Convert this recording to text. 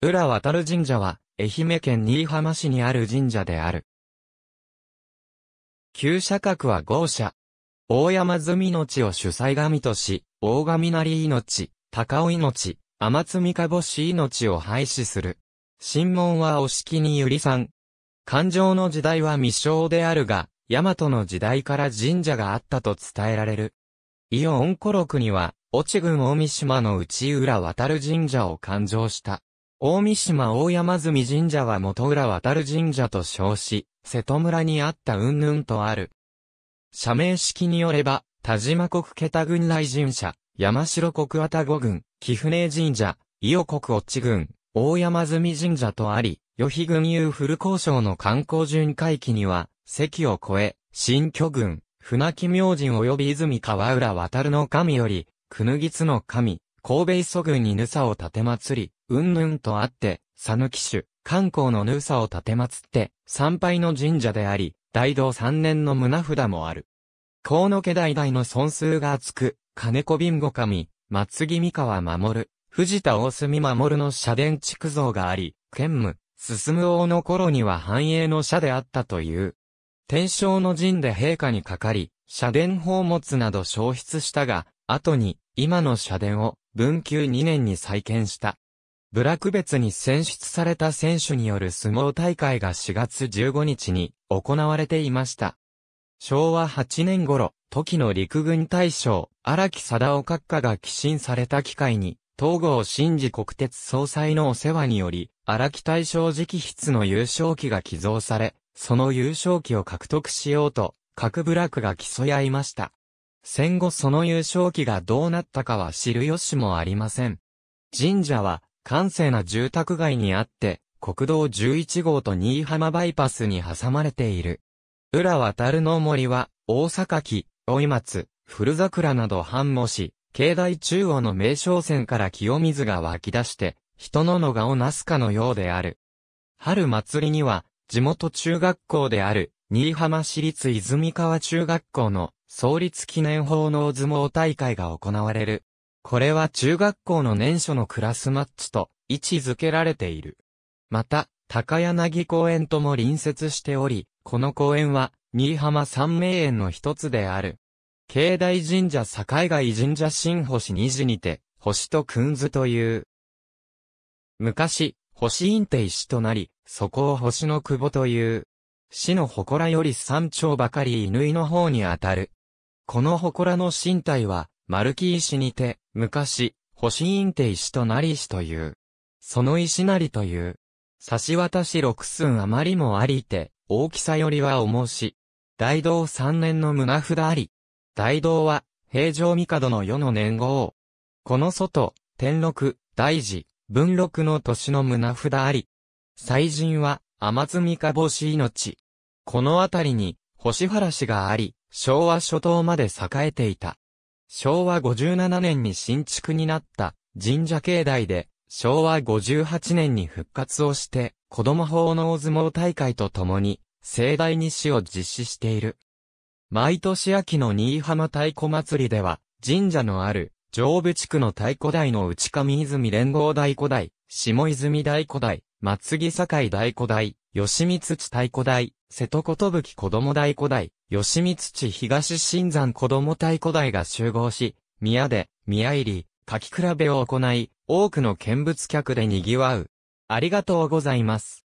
浦渡る神社は、愛媛県新居浜市にある神社である。旧社格は豪社。大山積命を主催神とし、大神なり命、高尾命、天津三かぼし命を廃止する。神門はお式にゆりさん。感情の時代は未生であるが、大和の時代から神社があったと伝えられる。伊予音古録には、越ち郡大三島の内浦渡る神社を勘定した。大三島大山積神社は元浦渡る神社と称し、瀬戸村にあった云々とある。社名式によれば、田島国桁郡来神社、山城国渡五郡、貴船神社、伊予国越ち郡、大山積神社とあり、与比郡有古交渉の観光巡回期には、関を越え、新居郡、船木明神及び泉川浦渡るの神より、くぬぎつの神、神戸磯郡にヌサを建て祭り、うんぬんとあって、佐抜種、観光のヌサを建て祭って、参拝の神社であり、大道三年の胸札もある。河野家代々の尊数が厚く、金子貧吾神、松木三河守、藤田大隅守の社殿築造があり、剣務、進王の頃には繁栄の社であったという。天正の陣で陛下にかかり、社殿宝物など消失したが、後に、今の社殿を、文久2年に再建した。部落別に選出された選手による相撲大会が4月15日に行われていました。昭和8年頃、時の陸軍大将、荒木貞夫閣下が寄進された機会に、東郷新治国鉄総裁のお世話により、荒木大将直筆の優勝旗が寄贈され、その優勝旗を獲得しようと、各部落が競い合いました。戦後その優勝期がどうなったかは知る由もありません。神社は、閑静な住宅街にあって、国道11号と新居浜バイパスに挟まれている。浦渡るの森は、大阪木、追松、古桜など繁茂し、境内中央の名勝線から清水が湧き出して、人の野がをなすかのようである。春祭りには、地元中学校である、新居浜市立泉川中学校の創立記念奉納相撲大会が行われる。これは中学校の年初のクラスマッチと位置づけられている。また、高柳公園とも隣接しており、この公園は、新居浜三名園の一つである。境内神社境外神社新星二時にて、星とくんずという。昔、星院定石となり、そこを星の久保という。死の祠より山頂ばかり乾の方にあたる。この祠の身体は、丸木石にて、昔、星印手石となり石という。その石なりという。差し渡し六寸余りもありて、大きさよりは重し。大道三年の胸札あり。大道は、平城帝の世の年号。この外、天禄、大寺、文禄の年の胸札あり。祭神は、天積かぼし命。この辺りに、星原市があり、昭和初頭まで栄えていた。昭和57年に新築になった神社境内で、昭和58年に復活をして、子供奉納相撲大会とともに、盛大に市を実施している。毎年秋の新居浜太鼓祭りでは、神社のある、上部地区の太鼓台の内上泉連合太鼓台、下泉太鼓台、松木堺大古代、吉光地太古代、瀬戸ことぶき子供大古代、吉光地東新山子供大古代が集合し、宮で、宮入り、書き比べを行い、多くの見物客で賑わう。ありがとうございます。